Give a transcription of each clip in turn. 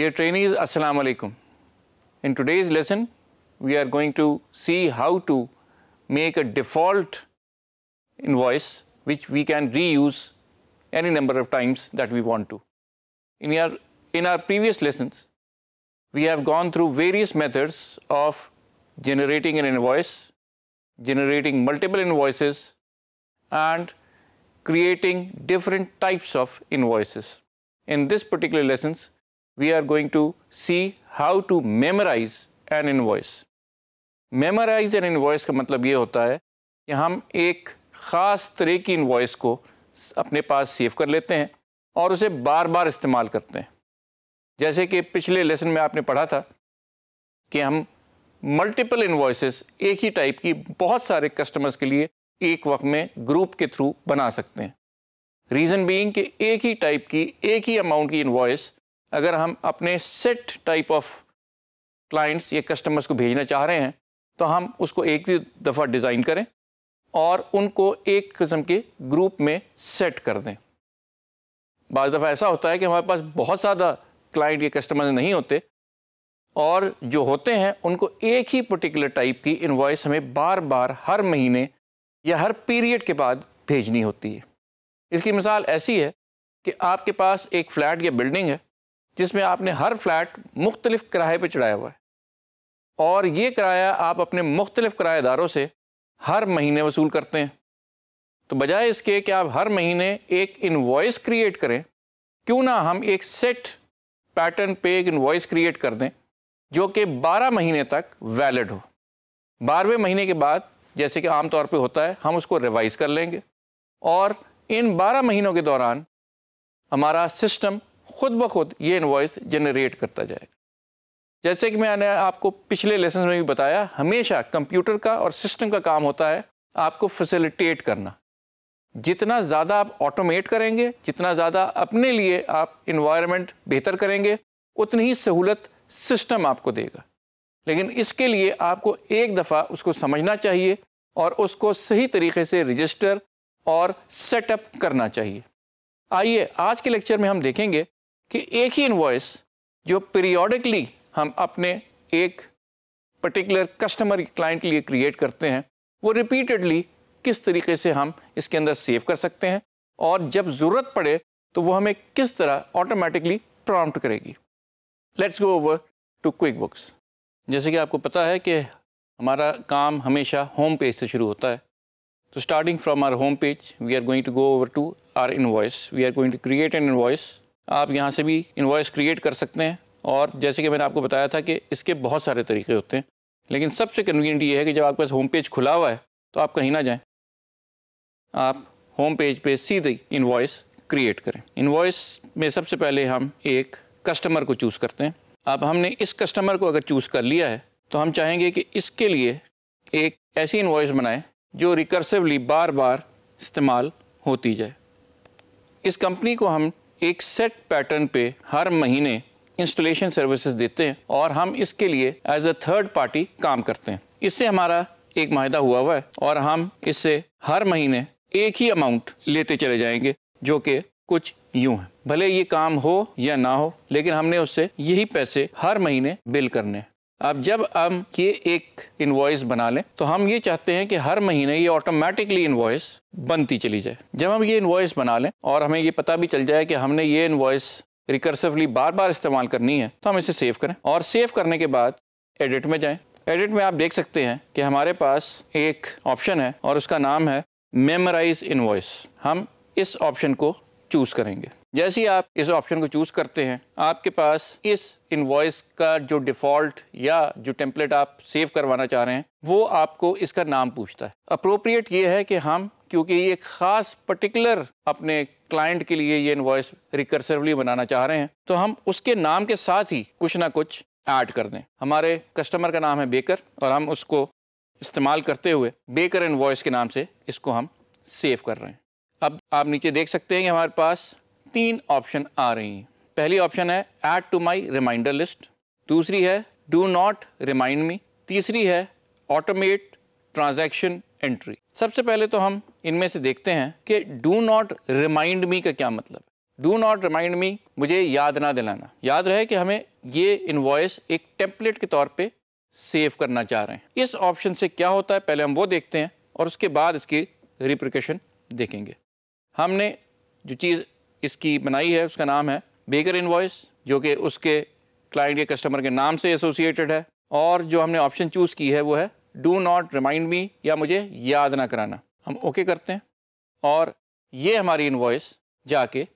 Dear trainees, Assalamu alaikum. In today's lesson, we are going to see how to make a default invoice which we can reuse any number of times that we want to. In our, in our previous lessons, we have gone through various methods of generating an invoice, generating multiple invoices, and creating different types of invoices. In this particular lessons, we are going to see how to memorize an invoice. Memorize an invoice का मतलब ये होता है कि हम एक ख़ास तरह की इन्वॉइस को अपने पास सेव कर लेते हैं और उसे बार बार इस्तेमाल करते हैं जैसे कि पिछले लेसन में आपने पढ़ा था कि हम मल्टीपल इन्वॉइसेस एक ही टाइप की बहुत सारे कस्टमर्स के लिए एक वक्त में ग्रुप के थ्रू बना सकते हैं रीज़न बीइंग कि एक ही टाइप की एक ही अमाउंट की इन्वॉइस अगर हम अपने सेट टाइप ऑफ क्लाइंट्स या कस्टमर्स को भेजना चाह रहे हैं तो हम उसको एक ही दफ़ा डिज़ाइन करें और उनको एक किस्म के ग्रुप में सेट कर दें बज दफ़ा ऐसा होता है कि हमारे पास बहुत ज़्यादा क्लाइंट या कस्टमर नहीं होते और जो होते हैं उनको एक ही पर्टिकुलर टाइप की इन्वॉइस हमें बार बार हर महीने या हर पीरियड के बाद भेजनी होती है इसकी मिसाल ऐसी है कि आपके पास एक फ्लैट या बिल्डिंग है जिसमें आपने हर फ्लैट मुख्तलिफ किराए पर चढ़ाया हुआ है और ये किराया आप अपने मुख्तलिफ किराएदारों से हर महीने वसूल करते हैं तो बजाय इसके कि आप हर महीने एक इन्वॉइस क्रिएट करें क्यों ना हम एक सेट पैटर्न पे एक इन्वॉइस क्रिएट कर दें जो कि 12 महीने तक वैलिड हो बारहवें महीने के बाद जैसे कि आम तौर पे होता है हम उसको रिवाइज कर लेंगे और इन 12 महीनों के दौरान हमारा सिस्टम खुद ब खुद ये इन्वाइस जनरेट करता जाएगा जैसे कि मैंने आपको पिछले लेसन में भी बताया हमेशा कंप्यूटर का और सिस्टम का काम होता है आपको फैसिलिटेट करना जितना ज़्यादा आप ऑटोमेट करेंगे जितना ज़्यादा अपने लिए आप इन्वायरमेंट बेहतर करेंगे उतनी ही सहूलत सिस्टम आपको देगा लेकिन इसके लिए आपको एक दफ़ा उसको समझना चाहिए और उसको सही तरीके से रजिस्टर और सेटअप करना चाहिए आइए आज के लेक्चर में हम देखेंगे कि एक ही इन्वॉइस जो पीरियोडिकली हम अपने एक पर्टिकुलर कस्टमर क्लाइंट के लिए क्रिएट करते हैं वो रिपीटेडली किस तरीके से हम इसके अंदर सेव कर सकते हैं और जब ज़रूरत पड़े तो वो हमें किस तरह ऑटोमेटिकली प्रॉम्प्ट करेगी let's go over to QuickBooks जैसे कि आपको पता है कि हमारा काम हमेशा होम पेज से शुरू होता है तो starting from our home page we are going to go over to our invoice we are going to create an invoice आप यहाँ से भी इन्वाइस क्रिएट कर सकते हैं और जैसे कि मैंने आपको बताया था कि इसके बहुत सारे तरीके होते हैं लेकिन सबसे कन्वीनियंट ये है कि जब आपके पास होम पेज खुला हुआ है तो आप कहीं ना जाएं आप होम पेज पे सीधे इन्वॉइस क्रिएट करें वॉइस में सबसे पहले हम एक कस्टमर को चूज़ करते हैं अब हमने इस कस्टमर को अगर चूज़ कर लिया है तो हम चाहेंगे कि इसके लिए एक ऐसी इन्वॉइस बनाएँ जो रिकर्सिवली बार बार इस्तेमाल होती जाए इस कंपनी को हम एक सेट पैटर्न पे हर महीने इंस्टॉलेशन सर्विसेज देते हैं और हम इसके लिए एज अ थर्ड पार्टी काम करते हैं इससे हमारा एक माहिदा हुआ हुआ है और हम इससे हर महीने एक ही अमाउंट लेते चले जाएंगे जो कि कुछ यूं है भले ये काम हो या ना हो लेकिन हमने उससे यही पैसे हर महीने बिल करने हैं अब जब हम ये एक इन्वॉइस बना लें तो हम ये चाहते हैं कि हर महीने ये ऑटोमेटिकली इन्वॉइस बनती चली जाए जब हम ये इन्वॉइस बना लें और हमें ये पता भी चल जाए कि हमने ये इन्वॉइस रिकर्सिवली बार बार इस्तेमाल करनी है तो हम इसे सेव करें और सेव करने के बाद एडिट में जाएं एडिट में आप देख सकते हैं कि हमारे पास एक ऑप्शन है और उसका नाम है मेमोराइज इन्वॉइस हम इस ऑप्शन को चूज़ करेंगे जैसे ही आप इस ऑप्शन को चूज़ करते हैं आपके पास इस इनवॉइस का जो डिफ़ॉल्ट या जो टेम्पलेट आप सेव करवाना चाह रहे हैं वो आपको इसका नाम पूछता है अप्रोप्रिएट ये है कि हम क्योंकि ये ख़ास पर्टिकुलर अपने क्लाइंट के लिए ये इनवॉइस रिकर्सिवली बनाना चाह रहे हैं तो हम उसके नाम के साथ ही कुछ ना कुछ ऐड कर दें हमारे कस्टमर का नाम है बेकर और हम उसको इस्तेमाल करते हुए बेकर इनवॉइस के नाम से इसको हम सेव कर रहे हैं अब आप नीचे देख सकते हैं कि हमारे पास तीन ऑप्शन आ रही हैं पहली ऑप्शन है add to my reminder list दूसरी है डू नॉट रिमाइंड मी तीसरी है ऑटोमेट ट्रांजेक्शन एंट्री सबसे पहले तो हम इनमें से देखते हैं कि डू नॉट रिमाइंड मी का क्या मतलब डू नॉट रिमाइंड मी मुझे याद ना दिलाना याद रहे कि हमें ये इन्वॉइस एक टेम्पलेट के तौर पे सेव करना चाह रहे हैं इस ऑप्शन से क्या होता है पहले हम वो देखते हैं और उसके बाद इसकी रिप्रिकेशन देखेंगे हमने जो चीज़ इसकी बनाई है उसका नाम है बेकर इन्वॉइस जो कि उसके क्लाइंट या कस्टमर के नाम से एसोसिएटेड है और जो हमने ऑप्शन चूज़ की है वो है डू नॉट रिमाइंड मी या मुझे याद ना कराना हम ओके करते हैं और ये हमारी इन्वॉइस जाके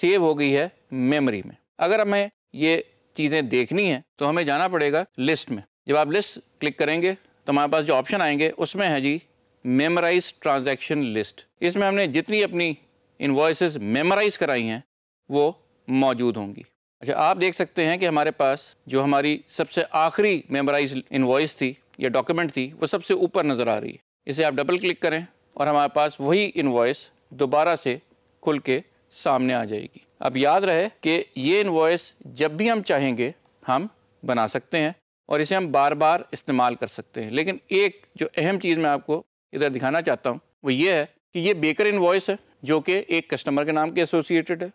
सेव हो गई है मेमोरी में अगर हमें ये चीज़ें देखनी है तो हमें जाना पड़ेगा लिस्ट में जब आप लिस्ट क्लिक करेंगे तो हमारे पास जो ऑप्शन आएंगे उसमें है जी मेमोराइज ट्रांजैक्शन लिस्ट इसमें हमने जितनी अपनी इन्वॉइसेस मेमोराइज कराई हैं वो मौजूद होंगी अच्छा आप देख सकते हैं कि हमारे पास जो हमारी सबसे आखिरी मेमोराइज इन्वॉइस थी या डॉक्यूमेंट थी वो सबसे ऊपर नज़र आ रही है इसे आप डबल क्लिक करें और हमारे पास वही इन्वॉइस दोबारा से खुल के सामने आ जाएगी अब याद रहे कि ये इन्वॉइस जब भी हम चाहेंगे हम बना सकते हैं और इसे हम बार बार इस्तेमाल कर सकते हैं लेकिन एक जो अहम चीज़ मैं आपको इधर दिखाना चाहता हूँ वो ये है कि ये बेकर इन है जो कि एक कस्टमर के नाम के एसोसिएटेड है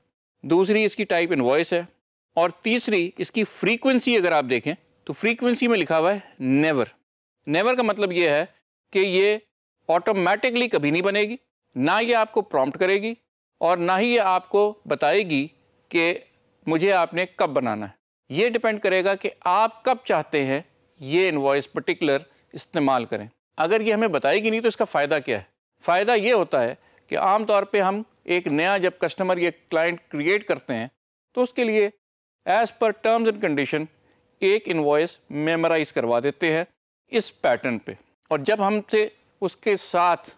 दूसरी इसकी टाइप इन है और तीसरी इसकी फ्रीक्वेंसी अगर आप देखें तो फ्रीक्वेंसी में लिखा हुआ है नेवर नेवर का मतलब ये है कि ये ऑटोमेटिकली कभी नहीं बनेगी ना ये आपको प्रॉम्प्ट करेगी और ना ही ये आपको बताएगी कि मुझे आपने कब बनाना है ये डिपेंड करेगा कि आप कब चाहते हैं ये इन्वॉइस पर्टिकुलर इस्तेमाल करें अगर ये हमें बताएगी नहीं तो इसका फ़ायदा क्या है फ़ायदा ये होता है कि आम तौर पे हम एक नया जब कस्टमर या क्लाइंट क्रिएट करते हैं तो उसके लिए as per terms and condition एक इन्वॉइस मेमोराइज करवा देते हैं इस पैटर्न पे और जब हमसे उसके साथ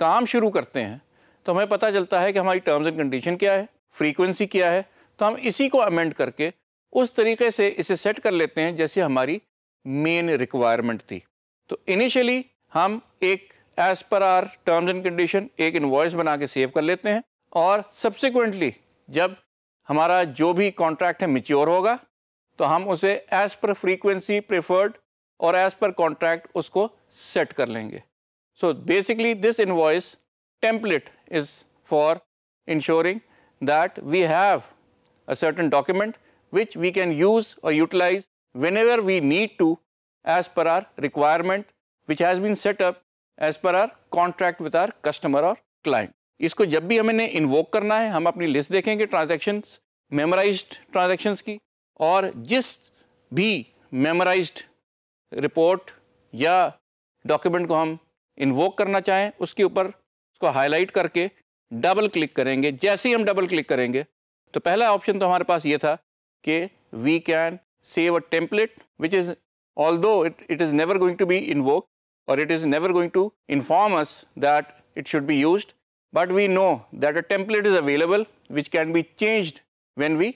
काम शुरू करते हैं तो हमें पता चलता है कि हमारी टर्म्स एंड कंडीशन क्या है फ्रीक्वेंसी क्या है तो हम इसी को अमेंड करके उस तरीके से इसे सेट कर लेते हैं जैसे हमारी मेन रिक्वायरमेंट थी तो इनिशियली हम एक as per our terms and condition एक इन्वॉइस बना के सेव कर लेते हैं और सब्सिक्वेंटली जब हमारा जो भी कॉन्ट्रैक्ट है मिच्योर होगा तो हम उसे एज पर फ्रीक्वेंसी प्रेफर्ड और एज पर कॉन्ट्रैक्ट उसको सेट कर लेंगे so basically this invoice template is ensuring that we have a certain document which we can use और utilize whenever we need to as per our requirement which has been set up as per our contract with our customer or client. इसको जब भी हमने invoke करना है हम अपनी list देखेंगे transactions memorized transactions की और जिस भी memorized report या document को हम invoke करना चाहें उसके ऊपर उसको highlight करके डबल क्लिक करेंगे जैसे ही हम डबल क्लिक करेंगे तो पहला ऑप्शन तो हमारे पास ये था कि we can save a template which is although it, it is never going to be invoked or it is never going to inform us that it should be used, but we know that a template is available which can be changed when we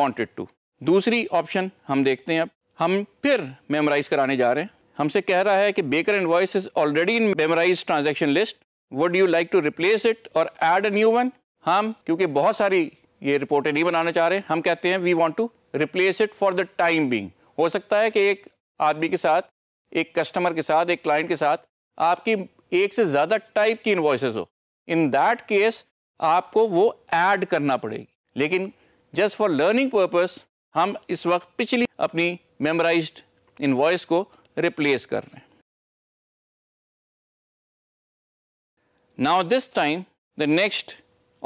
want it to. दूसरी option हम देखते हैं अब हम फिर memorise कराने जा रहे हैं हमसे कह रहा है कि baker voice is already in memorize transaction list would you like to replace it और एड अ न्यू वन हम क्योंकि बहुत सारी ये रिपोर्टें नहीं बनाना चाह रहे हम कहते हैं we want to replace it for the time being हो सकता है कि एक आदमी के साथ एक कस्टमर के साथ एक क्लाइंट के साथ आपकी एक से ज़्यादा टाइप की इन्वॉइसेस हो इन दैट केस आपको वो ऐड करना पड़ेगी लेकिन जस्ट फॉर लर्निंग पर्पस हम इस वक्त पिछली अपनी मेमोराइज इन्वॉइस को रिप्लेस कर रहे हैं now this time the next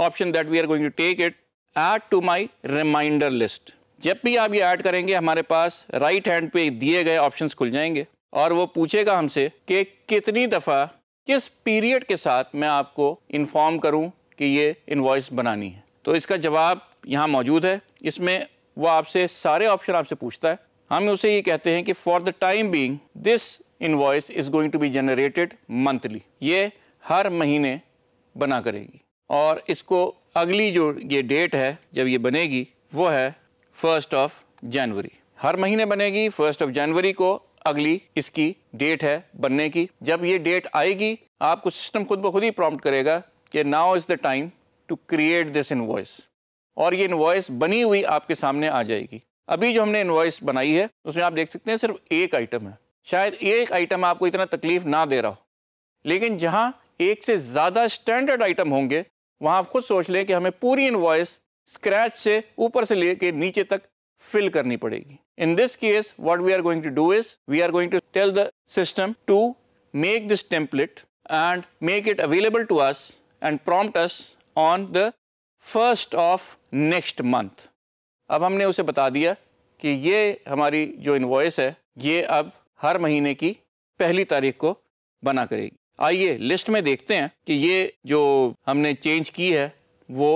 option that we are going to take it add to my reminder list जब भी आप ये ऐड करेंगे हमारे पास राइट हैंड पे दिए गए ऑप्शंस खुल जाएंगे और वो पूछेगा हमसे कि कितनी दफ़ा किस पीरियड के साथ मैं आपको इन्फॉर्म करूँ कि ये इन्वॉइस बनानी है तो इसका जवाब यहाँ मौजूद है इसमें वो आपसे सारे ऑप्शन आपसे पूछता है हम उसे ये कहते हैं कि for the time being this invoice is going to be generated monthly ये हर महीने बना करेगी और इसको अगली जो ये डेट है जब ये बनेगी वो है फर्स्ट ऑफ जनवरी हर महीने बनेगी फर्स्ट ऑफ जनवरी को अगली इसकी डेट है बनने की जब ये डेट आएगी आपको सिस्टम खुद ब खुद ही प्रॉम्प्ट करेगा कि now is the time to create this invoice और ये इन्वॉइस बनी हुई आपके सामने आ जाएगी अभी जो हमने इन्वॉइस बनाई है उसमें आप देख सकते हैं सिर्फ एक आइटम है शायद एक आइटम आपको इतना तकलीफ ना दे रहा हो लेकिन जहाँ एक से ज़्यादा स्टैंडर्ड आइटम होंगे वहाँ आप खुद सोच लें कि हमें पूरी इन्वॉइस स्क्रैच से ऊपर से लेके नीचे तक फिल करनी पड़ेगी in this case what we are going to do is we are going to tell the system to make this template and make it available to us and prompt us on the first of next month अब हमने उसे बता दिया कि ये हमारी जो invoice है ये अब हर महीने की पहली तारीख को बना करेगी आइए लिस्ट में देखते हैं कि ये जो हमने चेंज की है वो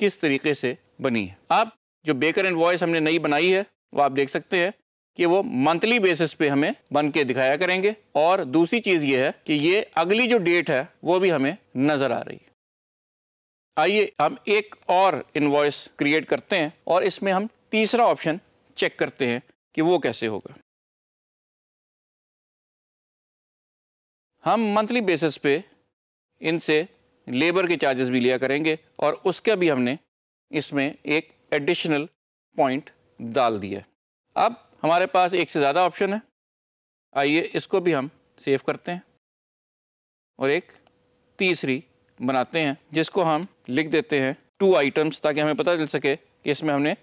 किस तरीके से बनी है आप जो बेकर एंड वॉइस हमने नई बनाई है वो आप देख सकते हैं कि वो मंथली बेसिस पे हमें बन के दिखाया करेंगे और दूसरी चीज़ ये है कि ये अगली जो डेट है वो भी हमें नज़र आ रही है आइए हम एक और इन्वॉइस क्रिएट करते हैं और इसमें हम तीसरा ऑप्शन चेक करते हैं कि वो कैसे होगा हम मंथली बेसिस पे इनसे लेबर के चार्जेस भी लिया करेंगे और उसका भी हमने इसमें एक एडिशनल पॉइंट डाल दिया अब हमारे पास एक से ज़्यादा ऑप्शन है आइए इसको भी हम सेव करते हैं और एक तीसरी बनाते हैं जिसको हम लिख देते हैं टू आइटम्स ताकि हमें पता चल सके कि इसमें हमने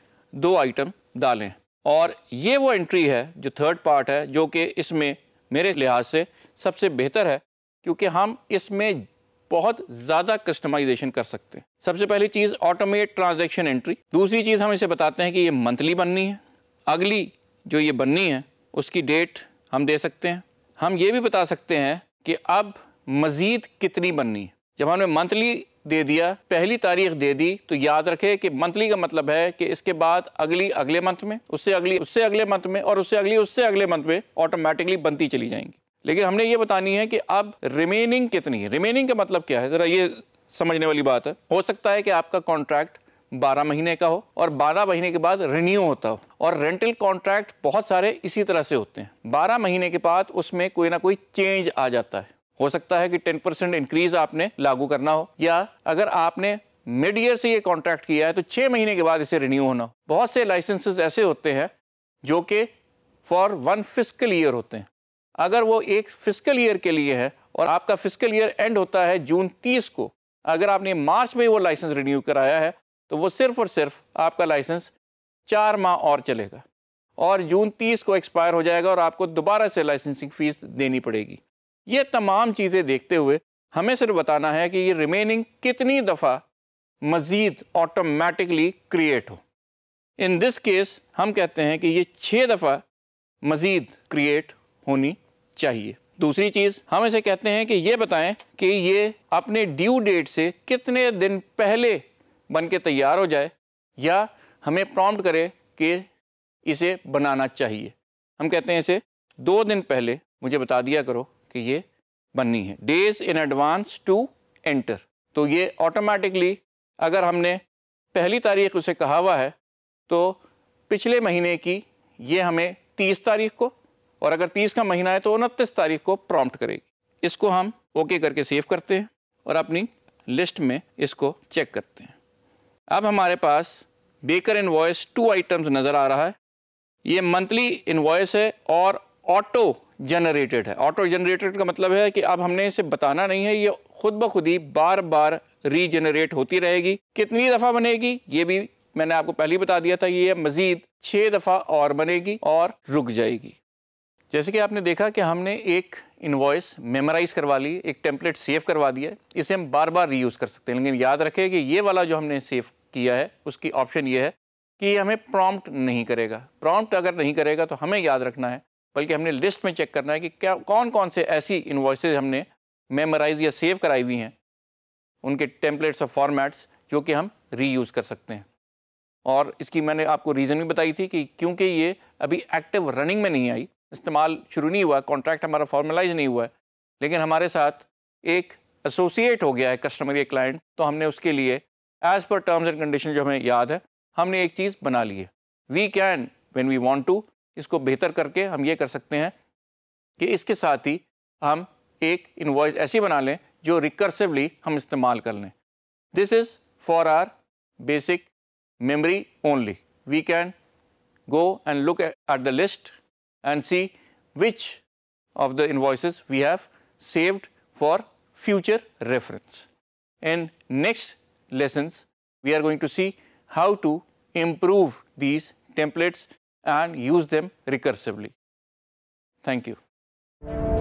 दो आइटम डालें और ये वो एंट्री है जो थर्ड पार्ट है जो कि इसमें मेरे लिहाज से सबसे बेहतर है क्योंकि हम इसमें बहुत ज़्यादा कस्टमाइजेशन कर सकते हैं सबसे पहली चीज़ ऑटोमेट ट्रांजेक्शन एंट्री दूसरी चीज़ हम इसे बताते हैं कि ये मंथली बननी है अगली जो ये बननी है उसकी डेट हम दे सकते हैं हम ये भी बता सकते हैं कि अब मज़ीद कितनी बननी है जब हमने मंथली दे दिया पहली तारीख दे दी तो याद रखे कि मंथली का मतलब है कि इसके बाद अगली अगले मंथ में उससे अगली उससे अगले मंथ में और उससे अगली उससे अगले मंथ में ऑटोमेटिकली बनती चली जाएंगी लेकिन हमने ये बतानी है कि अब रिमेनिंग कितनी है रिमेनिंग का मतलब क्या है ज़रा ये समझने वाली बात है हो सकता है कि आपका कॉन्ट्रैक्ट 12 महीने का हो और 12 महीने के बाद रिन्यू होता हो और रेंटल कॉन्ट्रैक्ट बहुत सारे इसी तरह से होते हैं 12 महीने के बाद उसमें कोई ना कोई चेंज आ जाता है हो सकता है कि 10 परसेंट इंक्रीज आपने लागू करना हो या अगर आपने मिड ईयर से ये कॉन्ट्रैक्ट किया है तो छः महीने के बाद इसे रिन्यू होना हो बहुत से लाइसेंसेस ऐसे होते हैं जो कि फॉर वन फिजिकल ईयर होते हैं अगर वो एक फिजिकल ईयर के लिए है और आपका फिजिकल ईयर एंड होता है जून तीस को अगर आपने मार्च में वो लाइसेंस रिन्यू कराया है तो वो सिर्फ और सिर्फ आपका लाइसेंस चार माह और चलेगा और जून तीस को एक्सपायर हो जाएगा और आपको दोबारा से लाइसेंसिंग फ़ीस देनी पड़ेगी ये तमाम चीज़ें देखते हुए हमें सिर्फ बताना है कि ये रिमेनिंग कितनी दफ़ा मज़ीद ऑटोमेटिकली क्रिएट हो इन दिस केस हम कहते हैं कि ये छः दफ़ा मज़ीद क्रिएट होनी चाहिए दूसरी चीज़ हम इसे कहते हैं कि ये बताएं कि ये अपने ड्यू डेट से कितने दिन पहले बन के तैयार हो जाए या हमें प्रॉम्प्ट करे कि इसे बनाना चाहिए हम कहते हैं इसे दो दिन पहले मुझे बता दिया करो कि ये बननी है days in advance to enter तो ये ऑटोमेटिकली अगर हमने पहली तारीख उसे कहा हुआ है तो पिछले महीने की ये हमें तीस तारीख को और अगर तीस का महीना है तो उनतीस तारीख को प्रॉम्प्ट करेगी इसको हम ओके करके सेव करते हैं और अपनी लिस्ट में इसको चेक करते हैं अब हमारे पास बेकर इन्वॉइस टू आइटम्स नज़र आ रहा है ये मंथली इन्वॉइस है और ऑटो जनरेटेड है ऑटो जनरेटेड का मतलब है कि अब हमने इसे बताना नहीं है ये खुद ब खुद ही बार बार रीजनरेट होती रहेगी कितनी दफ़ा बनेगी ये भी मैंने आपको पहले ही बता दिया था ये मज़ीद छः दफ़ा और बनेगी और रुक जाएगी जैसे कि आपने देखा कि हमने एक इन्वॉइस मेमोराइज करवा ली एक टेम्पलेट सेव करवा दिया इसे हम बार बार रीयूज़ कर सकते हैं लेकिन याद रखें कि ये वाला जो हमने सेव किया है उसकी ऑप्शन ये है कि ये हमें प्रॉम्प्ट नहीं करेगा प्रॉम्प्ट अगर नहीं करेगा तो हमें याद रखना है बल्कि हमने लिस्ट में चेक करना है कि क्या कौन कौन से ऐसी इन्वॉइसेज हमने मेमोराइज या सेव कराई हुई हैं उनके टेम्पलेट्स और फॉर्मेट्स जो कि हम रीयूज़ कर सकते हैं और इसकी मैंने आपको रीज़न भी बताई थी कि क्योंकि ये अभी एक्टिव रनिंग में नहीं आई इस्तेमाल शुरू नहीं हुआ कॉन्ट्रैक्ट हमारा फॉर्मलाइज नहीं हुआ है लेकिन हमारे साथ एक एसोसिएट हो गया है कस्टमर या क्लाइंट तो हमने उसके लिए as per terms and condition जो हमें याद है हमने एक चीज़ बना ली है we can when we want to इसको बेहतर करके हम ये कर सकते हैं कि इसके साथ ही हम एक इन्वॉइस ऐसी बना लें जो रिकर्सिवली हम इस्तेमाल कर लें this is for our basic memory only we can go and look at the list and see which of the invoices we have saved for future reference. In next lessons, we are going to see how to improve these templates and use them recursively. Thank you.